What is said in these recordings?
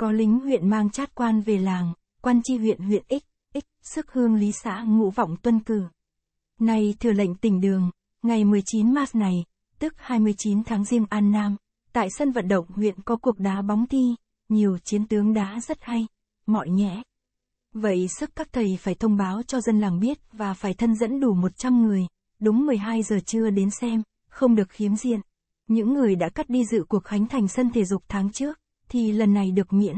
Có lính huyện mang chát quan về làng, quan chi huyện huyện ích, ích, sức hương lý xã ngũ vọng tuân cử. Nay thừa lệnh tỉnh đường, ngày 19 Mart này, tức 29 tháng riêng An Nam, tại sân vận động huyện có cuộc đá bóng thi, nhiều chiến tướng đá rất hay, mọi nhẽ. Vậy sức các thầy phải thông báo cho dân làng biết và phải thân dẫn đủ 100 người, đúng 12 giờ trưa đến xem, không được khiếm diện. Những người đã cắt đi dự cuộc khánh thành sân thể dục tháng trước, thì lần này được miễn.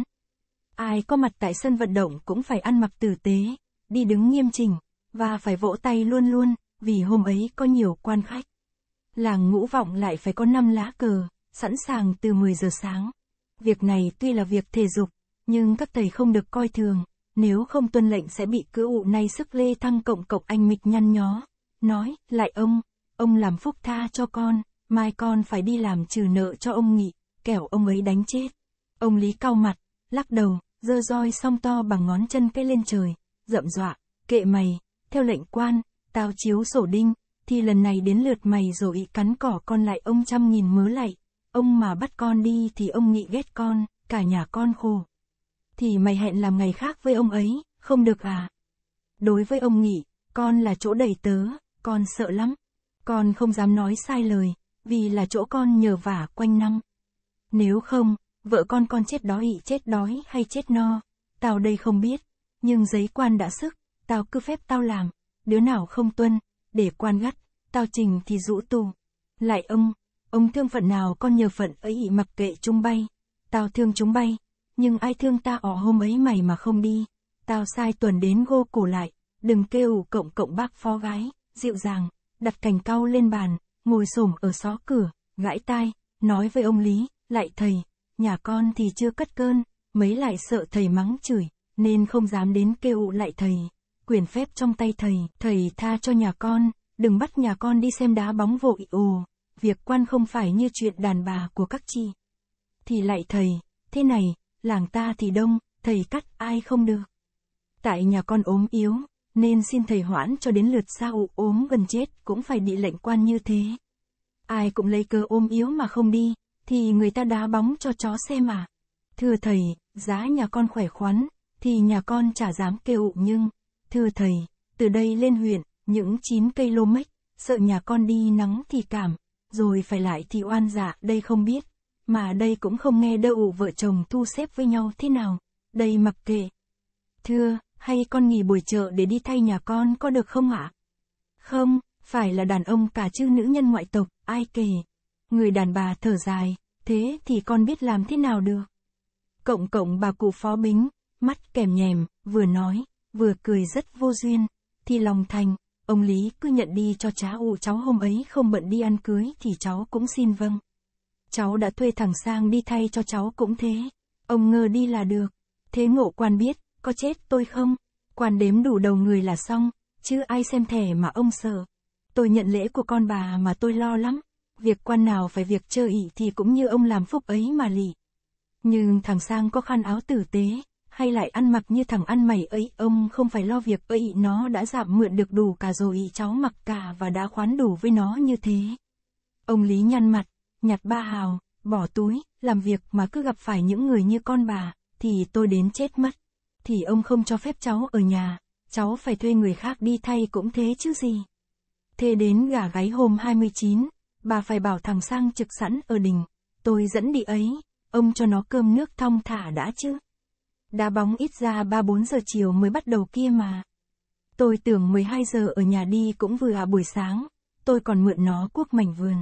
Ai có mặt tại sân vận động cũng phải ăn mặc tử tế, đi đứng nghiêm chỉnh, và phải vỗ tay luôn luôn, vì hôm ấy có nhiều quan khách. Làng ngũ vọng lại phải có 5 lá cờ, sẵn sàng từ 10 giờ sáng. Việc này tuy là việc thể dục, nhưng các thầy không được coi thường, nếu không tuân lệnh sẽ bị cữ ụ nay sức lê thăng cộng cộng anh mịch nhăn nhó. Nói, lại ông, ông làm phúc tha cho con, mai con phải đi làm trừ nợ cho ông nghị, kẻo ông ấy đánh chết. Ông Lý cao mặt, lắc đầu, dơ roi song to bằng ngón chân cái lên trời, rậm dọa, kệ mày, theo lệnh quan, tao chiếu sổ đinh, thì lần này đến lượt mày rồi cắn cỏ con lại ông trăm nghìn mớ lại, ông mà bắt con đi thì ông nghị ghét con, cả nhà con khổ. Thì mày hẹn làm ngày khác với ông ấy, không được à? Đối với ông nghị, con là chỗ đầy tớ, con sợ lắm. Con không dám nói sai lời, vì là chỗ con nhờ vả quanh năm. Nếu không, vợ con con chết đói ị chết đói hay chết no, tao đây không biết, nhưng giấy quan đã sức, tao cứ phép tao làm, đứa nào không tuân, để quan gắt, tao trình thì rũ tù. Lại ông, ông thương phận nào con nhờ phận ấy ị mặc kệ chúng bay, tao thương chúng bay, nhưng ai thương ta ọ hôm ấy mày mà không đi, tao sai tuần đến gô cổ lại, đừng kêu cộng cộng bác phó gái, dịu dàng, đặt cành cau lên bàn, ngồi xổm ở xó cửa, gãi tai, nói với ông Lý, lại thầy, nhà con thì chưa cất cơn, mấy lại sợ thầy mắng chửi, nên không dám đến kêu lại thầy. Quyền phép trong tay thầy, thầy tha cho nhà con, đừng bắt nhà con đi xem đá bóng vội ồ. Việc quan không phải như chuyện đàn bà của các chi. Thì lại thầy, thế này, làng ta thì đông, thầy cắt ai không được. Tại nhà con ốm yếu, nên xin thầy hoãn cho đến lượt xa ốm gần chết cũng phải bị lệnh quan như thế. Ai cũng lấy cơ ôm yếu mà không đi, thì người ta đá bóng cho chó xem à. Thưa thầy, giá nhà con khỏe khoắn, thì nhà con chả dám kêu nhưng, thưa thầy, từ đây lên huyện, những 9 cây lô mách, sợ nhà con đi nắng thì cảm, rồi phải lại thì oan dạ, đây không biết, mà đây cũng không nghe đâu vợ chồng thu xếp với nhau thế nào, đây mặc kệ. Thưa, hay con nghỉ buổi chợ để đi thay nhà con có được không ạ? Không, phải là đàn ông cả chứ nữ nhân ngoại tộc, ai kể. Người đàn bà thở dài, thế thì con biết làm thế nào được. Cộng cộng bà cụ phó bính, mắt kèm nhèm, vừa nói, vừa cười rất vô duyên. Thì lòng thành, ông Lý cứ nhận đi cho cháu ụ cháu hôm ấy không bận đi ăn cưới thì cháu cũng xin vâng. Cháu đã thuê thằng Sang đi thay cho cháu cũng thế. Ông ngờ đi là được. Thế ngộ quan biết, có chết tôi không? Quan đếm đủ đầu người là xong, chứ ai xem thẻ mà ông sợ. Tôi nhận lễ của con bà mà tôi lo lắm việc quan nào phải việc chơi ị thì cũng như ông làm phúc ấy mà lì. Nhưng thằng Sang có khăn áo tử tế, hay lại ăn mặc như thằng ăn mày ấy, ông không phải lo việc ấy nó đã giảm mượn được đủ cả rồi cháu mặc cả và đã khoán đủ với nó như thế. Ông Lý nhăn mặt, nhặt ba hào, bỏ túi, làm việc mà cứ gặp phải những người như con bà, thì tôi đến chết mất. Thì ông không cho phép cháu ở nhà, cháu phải thuê người khác đi thay cũng thế chứ gì. Thế đến gả gáy hôm 29, bà phải bảo thằng Sang trực sẵn ở đình, tôi dẫn đi ấy, ông cho nó cơm nước thong thả đã chứ. Đá bóng ít ra 3-4 giờ chiều mới bắt đầu kia mà. Tôi tưởng 12 giờ ở nhà đi cũng vừa à buổi sáng, tôi còn mượn nó cuốc mảnh vườn.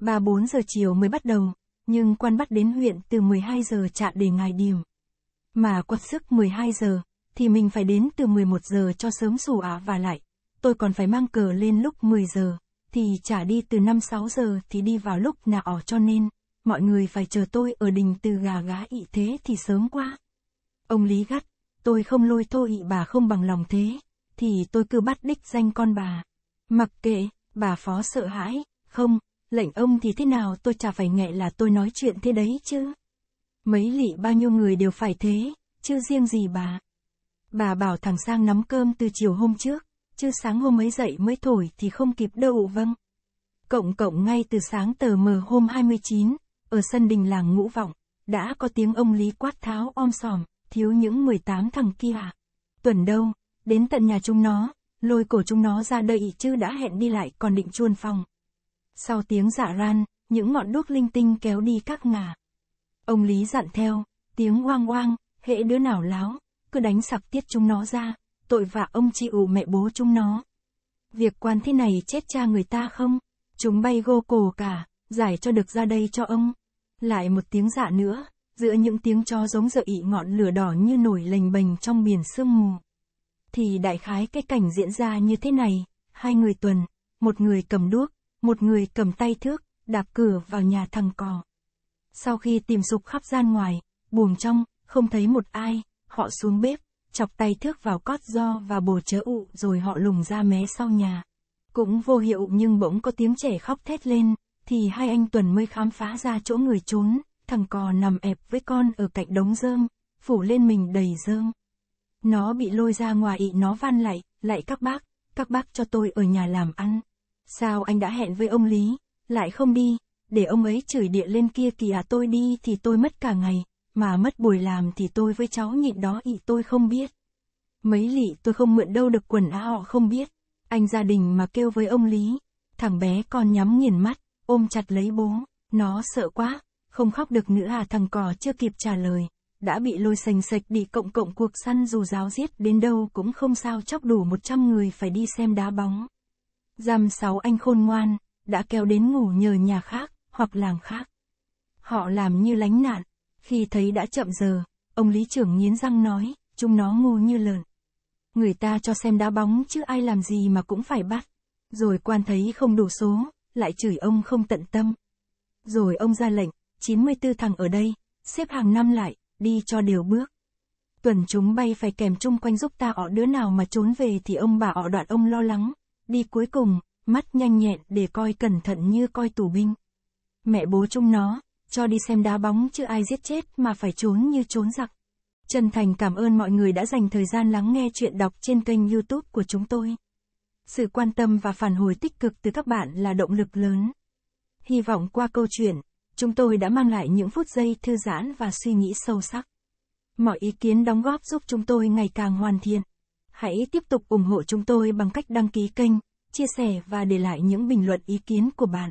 3-4 giờ chiều mới bắt đầu, nhưng quan bắt đến huyện từ 12 giờ chạm để ngài điểm. Mà quật sức 12 giờ, thì mình phải đến từ 11 giờ cho sớm sủ ả và lại. Tôi còn phải mang cờ lên lúc 10 giờ thì chả đi từ 5-6 giờ thì đi vào lúc nào cho nên, mọi người phải chờ tôi ở đình từ gà gá ị thế thì sớm quá. Ông Lý gắt, tôi không lôi thôi ị bà không bằng lòng thế, thì tôi cứ bắt đích danh con bà. Mặc kệ, bà phó sợ hãi, không, lệnh ông thì thế nào tôi chả phải nghệ là tôi nói chuyện thế đấy chứ. Mấy lị bao nhiêu người đều phải thế, chứ riêng gì bà. Bà bảo thằng Sang nắm cơm từ chiều hôm trước, chứ sáng hôm ấy dậy mới thổi thì không kịp đâu vâng. Cộng cộng ngay từ sáng tờ mờ hôm 29, ở sân đình làng ngũ vọng, đã có tiếng ông Lý quát tháo om sòm, thiếu những 18 thằng kia à. Tuần đâu, đến tận nhà chúng nó, lôi cổ chúng nó ra đợi chứ đã hẹn đi lại còn định chuôn phòng. Sau tiếng giả dạ ran, những ngọn đuốc linh tinh kéo đi các ngà. Ông Lý dặn theo, tiếng oang oang, hệ đứa nào láo, cứ đánh sặc tiết chúng nó ra, tội vạ ông chị ủ mẹ bố chúng nó. Việc quan thế này chết cha người ta không? Chúng bay gô cổ cả, giải cho được ra đây cho ông. Lại một tiếng dạ nữa, giữa những tiếng cho giống dợ ị ngọn lửa đỏ như nổi lềnh bềnh trong biển sương mù. Thì đại khái cái cảnh diễn ra như thế này, hai người tuần, một người cầm đuốc, một người cầm tay thước, đạp cửa vào nhà thằng cò. Sau khi tìm sục khắp gian ngoài, buồng trong, không thấy một ai, họ xuống bếp, chọc tay thước vào cót do và bồ chớ ụ rồi họ lùng ra mé sau nhà. Cũng vô hiệu nhưng bỗng có tiếng trẻ khóc thét lên, thì hai anh Tuần mới khám phá ra chỗ người trốn, thằng cò nằm ẹp với con ở cạnh đống rơm, phủ lên mình đầy rơm. Nó bị lôi ra ngoài ị nó van lại, lại các bác, các bác cho tôi ở nhà làm ăn. Sao anh đã hẹn với ông Lý, lại không đi, để ông ấy chửi địa lên kia kìa tôi đi thì tôi mất cả ngày, mà mất buổi làm thì tôi với cháu nhịn đó ị tôi không biết. Mấy lị tôi không mượn đâu được quần áo họ không biết. Anh gia đình mà kêu với ông Lý. Thằng bé còn nhắm nghiền mắt, ôm chặt lấy bố. Nó sợ quá, không khóc được nữa à thằng cò chưa kịp trả lời. Đã bị lôi sành sạch đi cộng cộng cuộc săn dù giáo giết đến đâu cũng không sao chóc đủ 100 người phải đi xem đá bóng. Giam sáu anh khôn ngoan, đã kéo đến ngủ nhờ nhà khác, hoặc làng khác. Họ làm như lánh nạn, khi thấy đã chậm giờ, ông lý trưởng nghiến răng nói, chúng nó ngu như lợn. Người ta cho xem đá bóng chứ ai làm gì mà cũng phải bắt. Rồi quan thấy không đủ số, lại chửi ông không tận tâm. Rồi ông ra lệnh, 94 thằng ở đây, xếp hàng năm lại, đi cho đều bước. Tuần chúng bay phải kèm chung quanh giúp ta ọ đứa nào mà trốn về thì ông bà ọ đoạn ông lo lắng. Đi cuối cùng, mắt nhanh nhẹn để coi cẩn thận như coi tù binh. Mẹ bố chúng nó, cho đi xem đá bóng chứ ai giết chết mà phải trốn như trốn giặc. Chân thành cảm ơn mọi người đã dành thời gian lắng nghe chuyện đọc trên kênh youtube của chúng tôi. Sự quan tâm và phản hồi tích cực từ các bạn là động lực lớn. Hy vọng qua câu chuyện, chúng tôi đã mang lại những phút giây thư giãn và suy nghĩ sâu sắc. Mọi ý kiến đóng góp giúp chúng tôi ngày càng hoàn thiện. Hãy tiếp tục ủng hộ chúng tôi bằng cách đăng ký kênh, chia sẻ và để lại những bình luận ý kiến của bạn